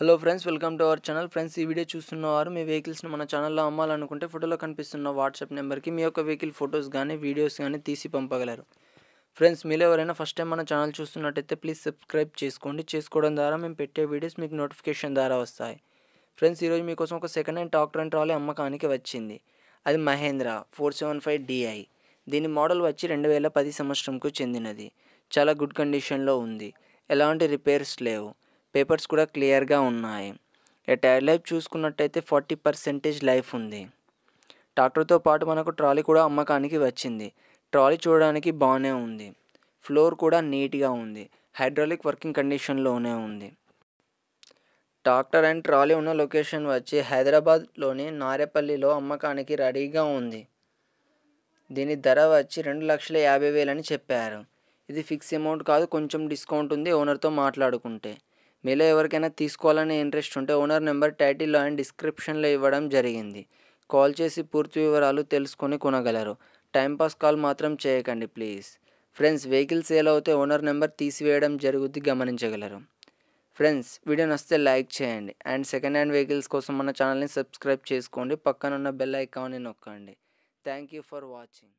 hello friends welcome to our channel friends ఈ video చూస్తున్నవారు మీ వెహికల్స్ని మన ఛానల్లో అమ్మాలనుకుంటే ఫోటోలో కనిపిస్తున్న వాట్సాప్ నెంబర్కి మీ యొక్క వెహికల్ ఫొటోస్ కానీ వీడియోస్ కానీ తీసి పంపగలరు ఫ్రెండ్స్ మీరు ఎవరైనా ఫస్ట్ టైం మన ఛానల్ చూస్తున్నట్టయితే ప్లీజ్ సబ్స్క్రైబ్ చేసుకోండి చేసుకోవడం ద్వారా మేము పెట్టే వీడియోస్ మీకు నోటిఫికేషన్ ద్వారా వస్తాయి ఫ్రెండ్స్ ఈరోజు మీకోసం ఒక second hand tractor and trolley అమ్మకానికి వచ్చింది అది Mahindra four seven five DI దీని మోడల్ వచ్చి రెండు వేల పది సంవత్సరంకు చెందినది చాలా గుడ్ కండిషన్లో ఉంది ఎలాంటి రిపేర్స్ లేవు పేపర్స్ కూడా క్లియర్గా ఉన్నాయి టైర్ లైఫ్ చూసుకున్నట్టయితే ఫార్టీ పర్సెంటేజ్ లైఫ్ ఉంది ట్రాక్టర్తో పాటు మనకు ట్రాలీ కూడా అమ్మకానికి వచ్చింది ట్రాలీ చూడడానికి బాగానే ఉంది ఫ్లోర్ కూడా నీట్గా ఉంది హైడ్రాలిక్ వర్కింగ్ కండిషన్లోనే ఉంది ట్రాక్టర్ అండ్ ట్రాలీ ఉన్న లొకేషన్ వచ్చి హైదరాబాద్లోని నారేపల్లిలో అమ్మకానికి రెడీగా ఉంది దీని ధర వచ్చి రెండు లక్షల యాభై వేలని చెప్పారు ఇది ఫిక్స్ అమౌంట్ కాదు కొంచెం డిస్కౌంట్ ఉంది ఓనర్తో మాట్లాడుకుంటే మీలో ఎవరికైనా తీసుకోవాలని ఇంట్రెస్ట్ ఉంటే ఓనర్ నెంబర్ టైటిల్లో అండ్ డిస్క్రిప్షన్లో ఇవ్వడం జరిగింది కాల్ చేసి పూర్తి వివరాలు తెలుసుకొని కొనగలరు టైంపాస్ కాల్ మాత్రం చేయకండి ప్లీజ్ ఫ్రెండ్స్ వెహికల్ సేల్ అవుతే ఓనర్ నెంబర్ తీసివేయడం జరుగుద్ది గమనించగలరు ఫ్రెండ్స్ వీడియో నచ్చితే లైక్ చేయండి అండ్ సెకండ్ హ్యాండ్ వెహికల్స్ కోసం మన ఛానల్ని సబ్స్క్రైబ్ చేసుకోండి పక్కనున్న బెల్ ఐకాన్ని నొక్కండి థ్యాంక్ యూ ఫర్ వాచింగ్